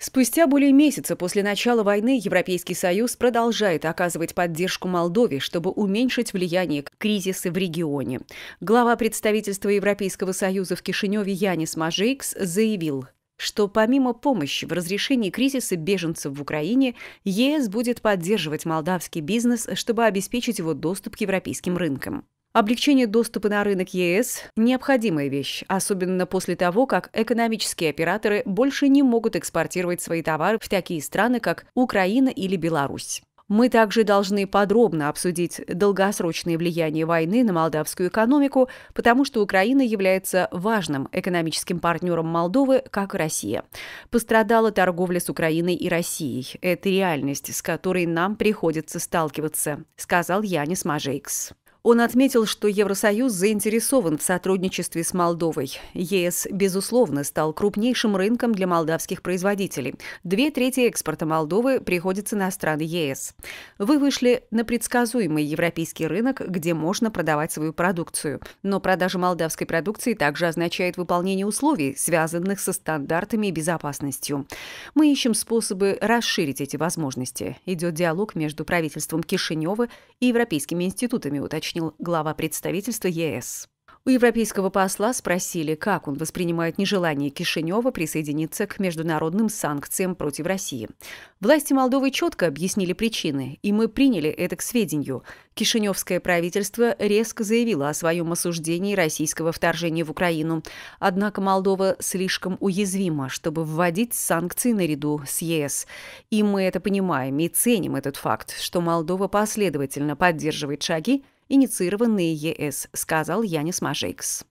Спустя более месяца после начала войны Европейский Союз продолжает оказывать поддержку Молдове, чтобы уменьшить влияние кризиса в регионе. Глава представительства Европейского Союза в Кишиневе Янис Мажейкс заявил, что помимо помощи в разрешении кризиса беженцев в Украине, ЕС будет поддерживать молдавский бизнес, чтобы обеспечить его доступ к европейским рынкам. Облегчение доступа на рынок ЕС – необходимая вещь, особенно после того, как экономические операторы больше не могут экспортировать свои товары в такие страны, как Украина или Беларусь. Мы также должны подробно обсудить долгосрочное влияние войны на молдавскую экономику, потому что Украина является важным экономическим партнером Молдовы, как и Россия. Пострадала торговля с Украиной и Россией. Это реальность, с которой нам приходится сталкиваться, сказал Янис Мажейкс. Он отметил, что Евросоюз заинтересован в сотрудничестве с Молдовой. ЕС, безусловно, стал крупнейшим рынком для молдавских производителей. Две трети экспорта Молдовы приходится на страны ЕС. Вы вышли на предсказуемый европейский рынок, где можно продавать свою продукцию. Но продажа молдавской продукции также означает выполнение условий, связанных со стандартами и безопасностью. Мы ищем способы расширить эти возможности. Идет диалог между правительством Кишинева и европейскими институтами, уточняется уточнил глава представительства ЕС. У европейского посла спросили, как он воспринимает нежелание Кишинева присоединиться к международным санкциям против России. Власти Молдовы четко объяснили причины, и мы приняли это к сведению. Кишиневское правительство резко заявило о своем осуждении российского вторжения в Украину. Однако Молдова слишком уязвима, чтобы вводить санкции наряду с ЕС. И мы это понимаем и ценим этот факт, что Молдова последовательно поддерживает шаги, инициированные ЕС, сказал Янис Мажейкс.